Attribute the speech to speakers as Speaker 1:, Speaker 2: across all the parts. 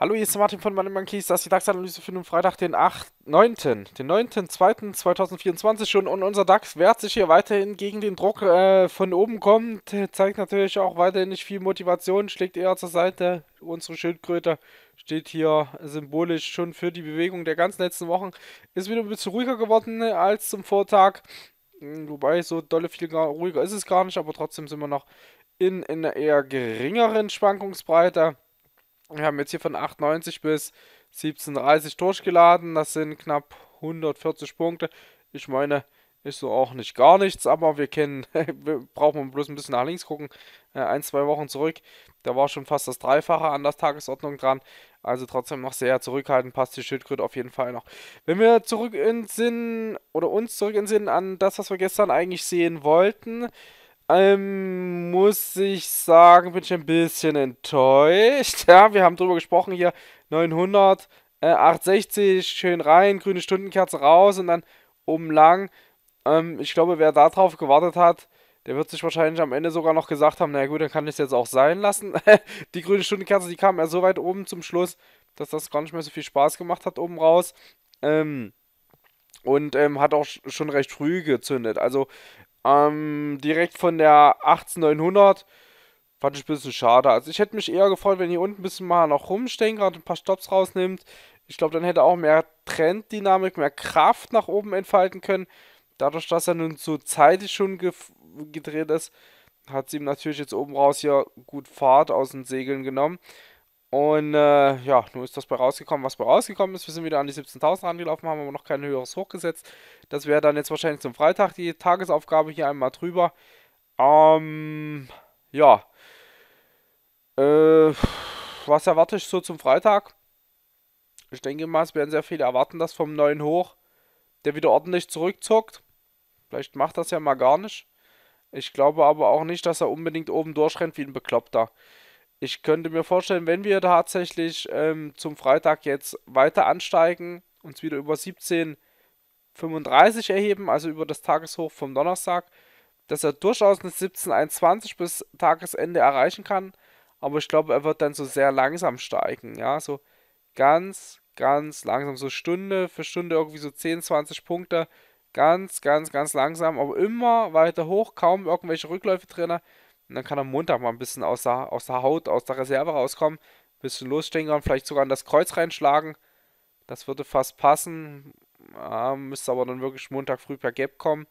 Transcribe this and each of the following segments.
Speaker 1: Hallo, hier ist Martin von Money Monkeys. Das ist die DAX-Analyse für den Freitag, den 8, 9. Den 9.2.2024 schon. Und unser DAX wehrt sich hier weiterhin gegen den Druck äh, von oben kommt. Zeigt natürlich auch weiterhin nicht viel Motivation, schlägt eher zur Seite. Unsere Schildkröte steht hier symbolisch schon für die Bewegung der ganzen letzten Wochen. Ist wieder ein bisschen ruhiger geworden als zum Vortag. Hm, wobei, so dolle viel ruhiger ist es gar nicht, aber trotzdem sind wir noch in, in einer eher geringeren Schwankungsbreite. Wir haben jetzt hier von 8,90 bis 17,30 durchgeladen. Das sind knapp 140 Punkte. Ich meine, ist so auch nicht gar nichts, aber wir kennen, wir brauchen bloß ein bisschen nach links gucken. Äh, ein, zwei Wochen zurück, da war schon fast das Dreifache an der Tagesordnung dran. Also trotzdem noch sehr zurückhaltend, passt die Schildkröte auf jeden Fall noch. Wenn wir zurück in Sinn, oder uns zurück in Sinn an das, was wir gestern eigentlich sehen wollten, ähm, muss ich sagen, bin ich ein bisschen enttäuscht. Ja, wir haben drüber gesprochen hier, 900, äh, 860, schön rein, grüne Stundenkerze raus und dann umlang. lang ähm, ich glaube, wer darauf gewartet hat, der wird sich wahrscheinlich am Ende sogar noch gesagt haben, na gut, dann kann ich es jetzt auch sein lassen. die grüne Stundenkerze, die kam ja so weit oben zum Schluss, dass das gar nicht mehr so viel Spaß gemacht hat oben raus. Ähm, und ähm, hat auch schon recht früh gezündet. Also ähm, direkt von der 18900 fand ich ein bisschen schade. Also ich hätte mich eher gefreut, wenn hier unten ein bisschen mal noch rumstehen, gerade ein paar Stops rausnimmt. Ich glaube, dann hätte auch mehr Trenddynamik, mehr Kraft nach oben entfalten können dadurch, dass er nun so zeitig schon gedreht ist, hat sie ihm natürlich jetzt oben raus hier gut Fahrt aus den Segeln genommen. Und äh, ja, nun ist das bei rausgekommen, was bei rausgekommen ist. Wir sind wieder an die 17.000 angelaufen, haben aber noch kein höheres hochgesetzt. Das wäre dann jetzt wahrscheinlich zum Freitag die Tagesaufgabe hier einmal drüber. Ähm, ja. Äh, was erwarte ich so zum Freitag? Ich denke mal, es werden sehr viele erwarten, dass vom neuen Hoch der wieder ordentlich zurückzockt. Vielleicht macht das ja mal gar nicht. Ich glaube aber auch nicht, dass er unbedingt oben durchrennt wie ein Bekloppter. Ich könnte mir vorstellen, wenn wir tatsächlich ähm, zum Freitag jetzt weiter ansteigen, uns wieder über 17,35 erheben, also über das Tageshoch vom Donnerstag, dass er durchaus eine 17,21 bis Tagesende erreichen kann. Aber ich glaube, er wird dann so sehr langsam steigen. Ja, so ganz, ganz langsam. So Stunde für Stunde irgendwie so 10, 20 Punkte Ganz, ganz, ganz langsam, aber immer weiter hoch, kaum irgendwelche Rückläufe drin. Und dann kann er Montag mal ein bisschen aus der, aus der Haut, aus der Reserve rauskommen, ein bisschen losstinkern, vielleicht sogar in das Kreuz reinschlagen. Das würde fast passen. Ja, müsste aber dann wirklich Montag früh per Gap kommen.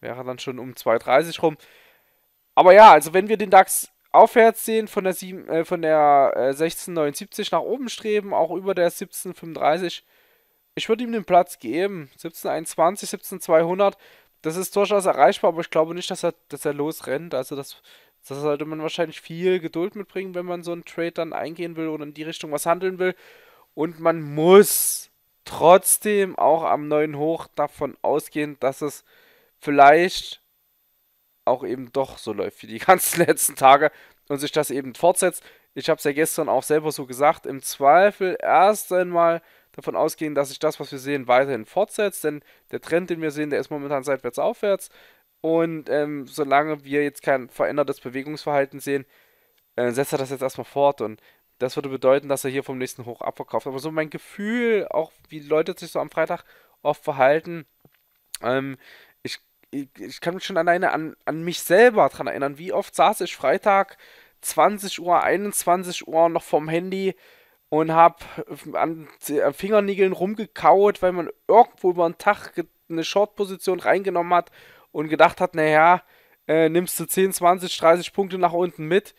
Speaker 1: Wäre dann schon um 2.30 rum. Aber ja, also wenn wir den DAX aufwärts sehen, von der, äh, der 16,79 äh, nach oben streben, auch über der 17,35, ich würde ihm den Platz geben. 17,21, 17,200. Das ist durchaus erreichbar, aber ich glaube nicht, dass er, dass er losrennt. Also das, das sollte man wahrscheinlich viel Geduld mitbringen, wenn man so einen Trade dann eingehen will oder in die Richtung was handeln will. Und man muss trotzdem auch am neuen Hoch davon ausgehen, dass es vielleicht auch eben doch so läuft wie die ganzen letzten Tage und sich das eben fortsetzt. Ich habe es ja gestern auch selber so gesagt, im Zweifel erst einmal davon ausgehen, dass sich das, was wir sehen, weiterhin fortsetzt, denn der Trend, den wir sehen, der ist momentan seitwärts aufwärts. Und ähm, solange wir jetzt kein verändertes Bewegungsverhalten sehen, äh, setzt er das jetzt erstmal fort. Und das würde bedeuten, dass er hier vom nächsten Hoch abverkauft. Aber so mein Gefühl, auch wie Leute sich so am Freitag oft verhalten, ähm, ich, ich, ich, kann mich schon alleine an, an mich selber dran erinnern. Wie oft saß ich Freitag 20 Uhr, 21 Uhr noch vom Handy und habe an, an Fingernägeln rumgekaut, weil man irgendwo über einen Tag eine Short-Position reingenommen hat und gedacht hat, naja, äh, nimmst du 10, 20, 30 Punkte nach unten mit.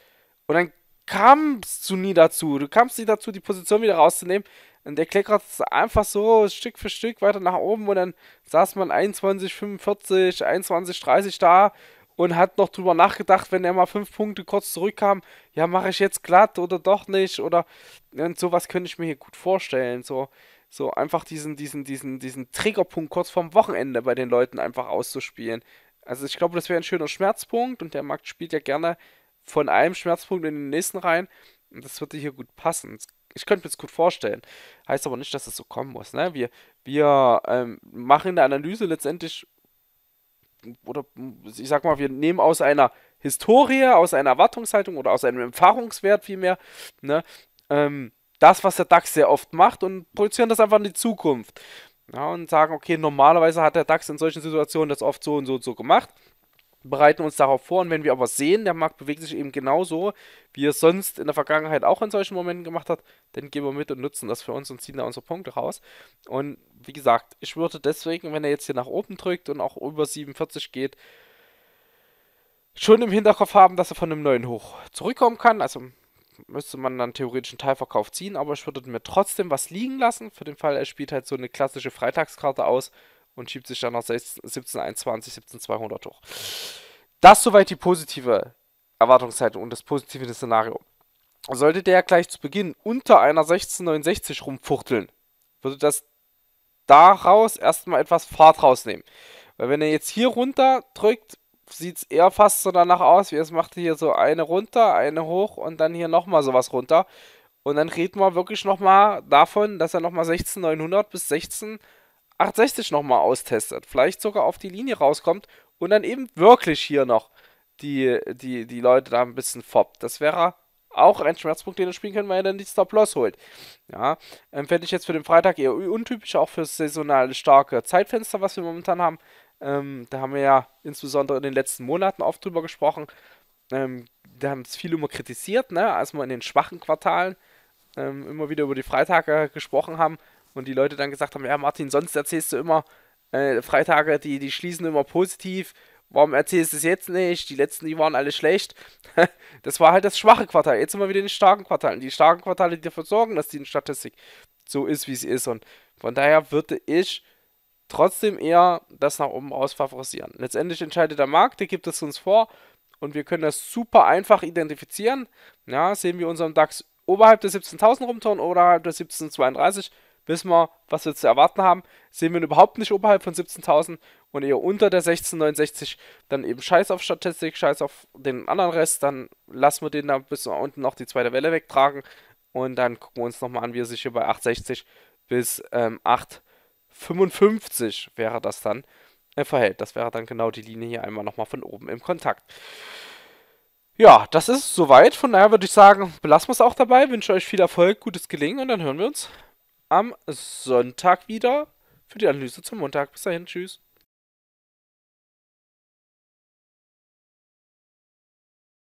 Speaker 1: Und dann kamst du nie dazu. Du kamst nicht dazu, die Position wieder rauszunehmen. Und der kleckert einfach so Stück für Stück weiter nach oben und dann saß man 21, 45, 21, 30 da und hat noch drüber nachgedacht, wenn er mal fünf Punkte kurz zurückkam, ja, mache ich jetzt glatt oder doch nicht oder und sowas könnte ich mir hier gut vorstellen, so so einfach diesen diesen diesen diesen Triggerpunkt kurz vorm Wochenende bei den Leuten einfach auszuspielen. Also ich glaube, das wäre ein schöner Schmerzpunkt und der Markt spielt ja gerne von einem Schmerzpunkt in den nächsten rein und das würde hier gut passen. Ich könnte mir das gut vorstellen. Heißt aber nicht, dass es das so kommen muss. Ne? Wir, wir ähm, machen in der Analyse letztendlich oder hm, ich sag mal, wir nehmen aus einer Historie, aus einer Erwartungshaltung oder aus einem Erfahrungswert vielmehr, ne, ähm, das, was der DAX sehr oft macht und produzieren das einfach in die Zukunft. Ja, und sagen, okay, normalerweise hat der DAX in solchen Situationen das oft so und so und so gemacht bereiten uns darauf vor und wenn wir aber sehen, der Markt bewegt sich eben genauso, wie es sonst in der Vergangenheit auch in solchen Momenten gemacht hat, dann gehen wir mit und nutzen das für uns und ziehen da unsere Punkte raus. Und wie gesagt, ich würde deswegen, wenn er jetzt hier nach oben drückt und auch über 47 geht, schon im Hinterkopf haben, dass er von einem neuen Hoch zurückkommen kann. Also müsste man dann theoretisch einen Teilverkauf ziehen, aber ich würde mir trotzdem was liegen lassen. Für den Fall, er spielt halt so eine klassische Freitagskarte aus und schiebt sich dann noch 1721, 17200 hoch. Das soweit die positive Erwartungshaltung und das positive Szenario. Sollte der gleich zu Beginn unter einer 1669 rumfuchteln, würde das daraus erstmal etwas Fahrt rausnehmen. Weil wenn er jetzt hier runter drückt, sieht es eher fast so danach aus, wie es macht hier so eine runter, eine hoch und dann hier nochmal sowas runter. Und dann reden wir wirklich nochmal davon, dass er nochmal 16900 bis 16 860 nochmal austestet, vielleicht sogar auf die Linie rauskommt und dann eben wirklich hier noch die, die, die Leute da ein bisschen foppt. Das wäre auch ein Schmerzpunkt, den er spielen können, weil er dann die Stop-Loss holt. Ja, ähm, fände ich jetzt für den Freitag eher untypisch, auch für das saisonale starke Zeitfenster, was wir momentan haben. Ähm, da haben wir ja insbesondere in den letzten Monaten oft drüber gesprochen. Ähm, da haben es viele immer kritisiert, ne? als wir in den schwachen Quartalen ähm, immer wieder über die Freitage gesprochen haben, und die Leute dann gesagt haben, ja Martin, sonst erzählst du immer, äh, Freitage, die, die schließen immer positiv, warum erzählst du es jetzt nicht? Die letzten, die waren alle schlecht. das war halt das schwache Quartal. Jetzt sind wir wieder in den starken Quartalen. Die starken Quartale, die dafür sorgen, dass die Statistik so ist, wie sie ist. Und von daher würde ich trotzdem eher das nach oben raus favorisieren. Letztendlich entscheidet der Markt, der gibt es uns vor und wir können das super einfach identifizieren. Ja, sehen wir unseren DAX oberhalb der 17.000 rumtun oder oberhalb der 17.32 wissen wir, was wir zu erwarten haben. Sehen wir ihn überhaupt nicht oberhalb von 17.000 und eher unter der 1669, dann eben scheiß auf Statistik, scheiß auf den anderen Rest, dann lassen wir den da bis unten noch die zweite Welle wegtragen und dann gucken wir uns nochmal an, wie er sich hier bei 860 bis ähm, 855 wäre das dann äh, verhält. Das wäre dann genau die Linie hier einmal nochmal von oben im Kontakt. Ja, das ist soweit. Von daher würde ich sagen, belassen wir es auch dabei. Wünsche euch viel Erfolg, gutes Gelingen und dann hören wir uns am Sonntag wieder für die Analyse zum Montag. Bis dahin, tschüss.